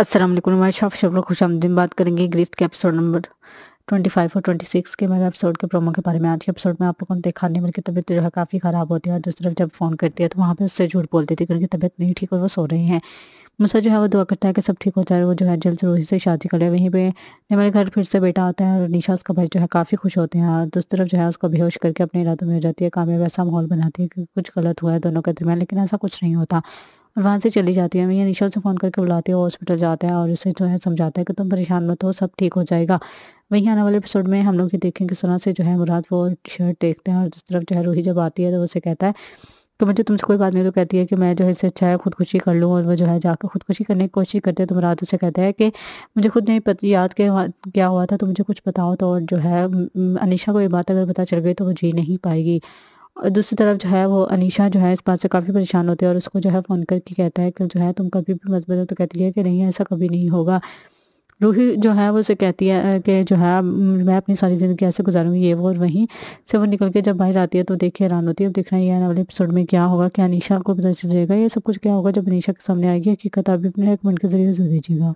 वालेकुम मैं शाह शबरा खुश आमदीन बात करेंगे गिरफ्त के एपिसोड नंबर 25 और 26 के मैं एपिसोड के प्रोमो के बारे में आज के एपिसोड में आप लोगों ने देखा नहीं मेरी तबीयत जो है काफ़ी ख़राब होती है और दूसरी तरफ जब फ़ोन करती है तो वहाँ पे उससे झूठ बोल देती है क्योंकि तबीयत नहीं ठीक और वो सो रही हैं मुझसे जो है वो दुआ करता है कि सब ठीक हो जाए वो जो है जल्द रूही से शादी करे वहीं पर मेरे घर फिर से बेटा आता है और निशा उसका भाई जो है काफ़ी खुश होते हैं और दूसरी तरफ जो है उसको बेहोश करके अपने इरादों में हो जाती है कामयाब ऐसा माहौल बनाती है कि कुछ गलत हुआ है दोनों के दरमियान लेकिन ऐसा कुछ नहीं होता वहाँ से चली जाती है मैं निशा से फ़ोन करके बुलाती है हॉस्पिटल जाता है और उसे जो है समझाता है कि तुम परेशान मत हो सब ठीक हो जाएगा वहीं आने वाले एपिसोड में हम लोग ये देखें किस तरह से जो है मुराद वो शर्ट देखते हैं और जिस तरफ जो है रूही जब आती है तो उसे कहता है तो मुझे तुमसे कोई बात नहीं तो कहती है कि मैं जो है इससे अच्छा है खुदकुशी कर लूँ और वो जो है जाकर खुदकुशी करने की कोशिश करते हैं तो मुराद उसे कहता है कि मुझे खुद नहीं पता याद के क्या हुआ था तो मुझे कुछ बताओ तो और जो है अनिशा को ये बात अगर पता चल गई तो वो जी नहीं पाएगी और दूसरी तरफ जो है वो अनीशा जो है इस बात से काफ़ी परेशान होती है और उसको जो है फ़ोन करके कहता है कि जो है तुम कभी भी मजबूत हो तो कहती है कि नहीं ऐसा कभी नहीं होगा रूही जो है वो उसे कहती है कि जो है मैं अपनी सारी ज़िंदगी ऐसे गुजारूंगी ये वो और वहीं से वो निकल के जब बाहर आती है तो देख के हैरान होती है अब रहे हैं आने वाले एपिसोड में क्या होगा क्या अनिशा को पता चल जाएगा ये सब कुछ क्या होगा जब अनिशा के सामने आएगी हकीकत आप भी अपने एक मिनट के जरिए जरूर दीजिएगा